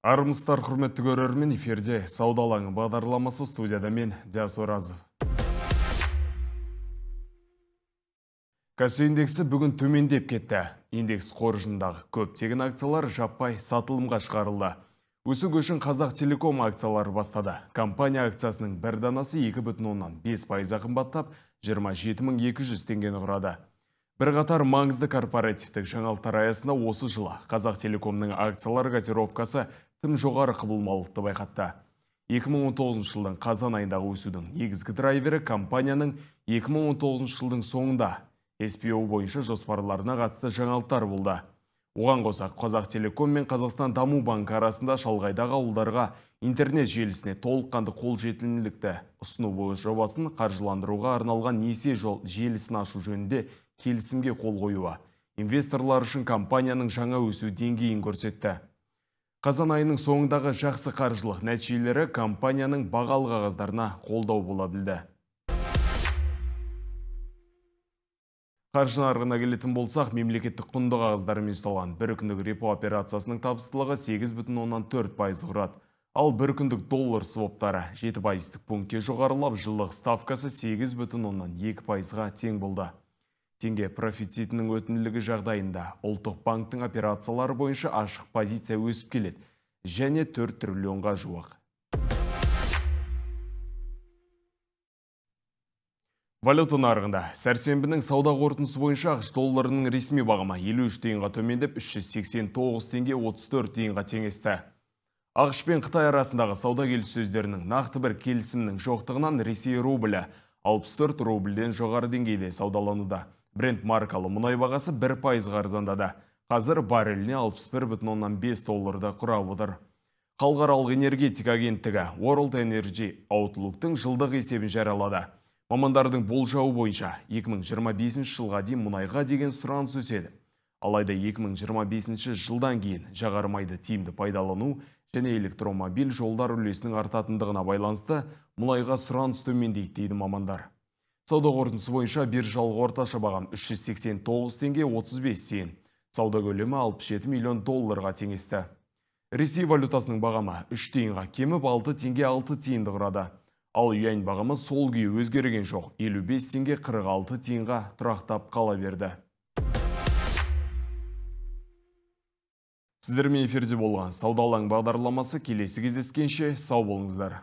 Армыстар құрметті көрермен эфирде сауда бағдарламасы студияда мен диас оразов кассо индексі бүгін төмендеп кетті индекс қоржындағы көптеген акциялар жаппай сатылымға шығарылды Өсі көшін қазақ телеком акциялары бастады компания акциясының бір данасы екі бүтін оннан бес пайызға қымбаттап жиырма жеті мың екі жүз теңгені құрады бірқатар маңызды корпоративтік жаңалықтар аясында осы жылы қазақ телекомның акциялар газировкасы тым жоғары құбылмалылықты байқатты 2019 жылдың қазан айындағы өсудің негізгі драйвері компанияның 2019 жылдың соңында SPO бойынша жоспарларына қатысты жаңалықтар болды. Оған қоса Қазақтелеком мен Қазақстан Даму банкі арасында шалғайдағы ауылдарға интернет желісіне толыққанды қол жетімділікті ұсыну жобасын қаржыландыруға арналған несие жол желісін ашу жөнінде келісімге қол қоюы инвесторлар үшін компанияның жаңа өсу деңгейін көрсетті қазан айының соңындағы жақсы қаржылық нәтижелері компанияның бағалы қағаздарына қолдау бола білді қаржы келетін болсақ мемлекеттік құнды қағаздармен жасалған бір күндік репо операциясының табыстылығы 8,4 пайыз құрады ал бір күндік доллар своптары 7 пайыздық пунктке жоғарылап жылық ставкасы 8,2 пайызға тең болды теңге профицитінің өтімділігі жағдайында ұлттық банктің операциялары бойынша ашық позиция өсіп келеді және 4 триллионға жуық валюта нарығында сәрсенбінің сауда қорытындысы бойынша ақш долларының ресми бағамы 53 тиынға төмендеп 389 теңге 34 тиынға теңесті ақш пен қытай арасындағы сауда келіссөздерінің нақты бір келісімнің жоқтығынан ресей рублі 64 рубльден жоғары деңгейде саудалануда. Бренд маркалы мұнай бағасы 1 пайызға арзандады. Қазір барреліне 61,5 долларды құрап отыр. Халықаралық энергетика агенттігі World Energy Outlook-тың Outlook-тың жылдық есебін жариялады. Мамандардың болжауы бойынша 2025 жылға дейін мұнайға деген сұраныс өседі. Алайда 2025 жылдан кейін жағармайды тиімді пайдалану және электромобиль жолдар үлесінің артатындығына байланысты мұнайға сұраныс төмендейді дейді мамандар сауда қорытындысы бойынша биржалық орташа бағам 389 теңге 35 тиын сауда көлемі 67 миллион долларға теңесті ресей валютасының бағамы 3 тиынға кеміп 6 теңге 6 тиынды құрады ал юань бағамы сол күйі өзгерген жоқ 55 теңге 46 тиынға тұрақтап қала берді сіздермен эфирде болған сауда бағдарламасы келесі кездескенше сау болыңыздар